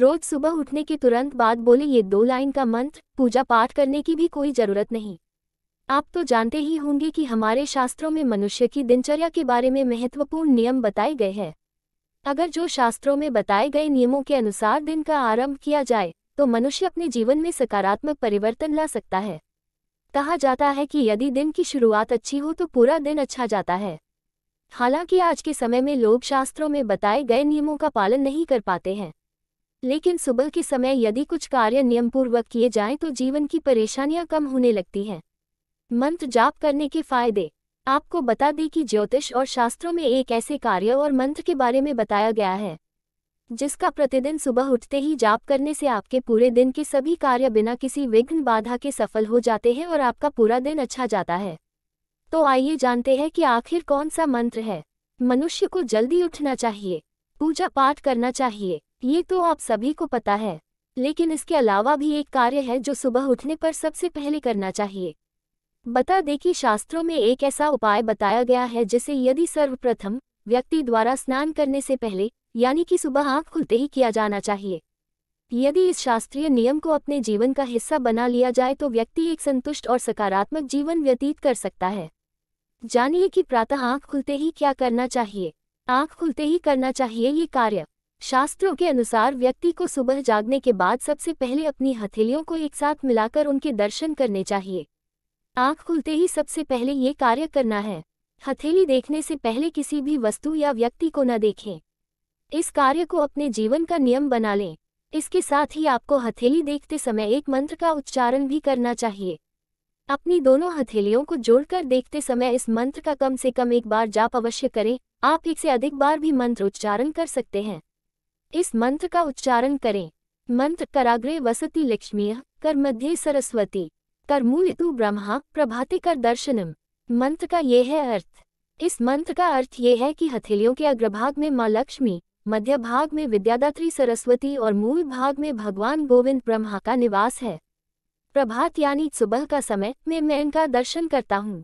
रोज सुबह उठने के तुरंत बाद बोले ये दो लाइन का मंत्र पूजा पाठ करने की भी कोई जरूरत नहीं आप तो जानते ही होंगे कि हमारे शास्त्रों में मनुष्य की दिनचर्या के बारे में महत्वपूर्ण नियम बताए गए हैं अगर जो शास्त्रों में बताए गए नियमों के अनुसार दिन का आरंभ किया जाए तो मनुष्य अपने जीवन में सकारात्मक परिवर्तन ला सकता है कहा जाता है कि यदि दिन की शुरुआत अच्छी हो तो पूरा दिन अच्छा जाता है हालांकि आज के समय में लोग शास्त्रों में बताए गए नियमों का पालन नहीं कर पाते हैं लेकिन सुबह के समय यदि कुछ कार्य नियमपूर्वक किए जाएं तो जीवन की परेशानियां कम होने लगती हैं मंत्र जाप करने के फायदे आपको बता दें कि ज्योतिष और शास्त्रों में एक ऐसे कार्य और मंत्र के बारे में बताया गया है जिसका प्रतिदिन सुबह उठते ही जाप करने से आपके पूरे दिन के सभी कार्य बिना किसी विघ्न बाधा के सफल हो जाते हैं और आपका पूरा दिन अच्छा जाता है तो आइए जानते हैं कि आखिर कौन सा मंत्र है मनुष्य को जल्दी उठना चाहिए पूजा पाठ करना चाहिए ये तो आप सभी को पता है लेकिन इसके अलावा भी एक कार्य है जो सुबह उठने पर सबसे पहले करना चाहिए बता दें कि शास्त्रों में एक ऐसा उपाय बताया गया है जिसे यदि सर्वप्रथम व्यक्ति द्वारा स्नान करने से पहले यानी कि सुबह आँख खुलते ही किया जाना चाहिए यदि इस शास्त्रीय नियम को अपने जीवन का हिस्सा बना लिया जाए तो व्यक्ति एक संतुष्ट और सकारात्मक जीवन व्यतीत कर सकता है जानिए कि प्रातः आँख खुलते ही क्या करना चाहिए आंख खुलते ही करना चाहिए ये कार्य शास्त्रों के अनुसार व्यक्ति को सुबह जागने के बाद सबसे पहले अपनी हथेलियों को एक साथ मिलाकर उनके दर्शन करने चाहिए आंख खुलते ही सबसे पहले ये कार्य करना है हथेली देखने से पहले किसी भी वस्तु या व्यक्ति को न देखें इस कार्य को अपने जीवन का नियम बना लें इसके साथ ही आपको हथेली देखते समय एक मंत्र का उच्चारण भी करना चाहिए अपनी दोनों हथेलियों को जोड़कर देखते समय इस मंत्र का कम से कम एक बार जाप अवश्य करें आप एक से अधिक बार भी मंत्र उच्चारण कर सकते हैं इस मंत्र का उच्चारण करें मंत्र कराग्रे वसति लक्ष्मी कर मध्य सरस्वती कर तु ब्रह्मा प्रभाते कर दर्शनम मंत्र का ये है अर्थ इस मंत्र का अर्थ ये है कि हथेलियों के अग्रभाग में माँ लक्ष्मी मध्य भाग में विद्यादात्री सरस्वती और मूल भाग में भगवान गोविंद ब्रह्मा का निवास है प्रभात यानी सुबह का समय में मैं इनका दर्शन करता हूँ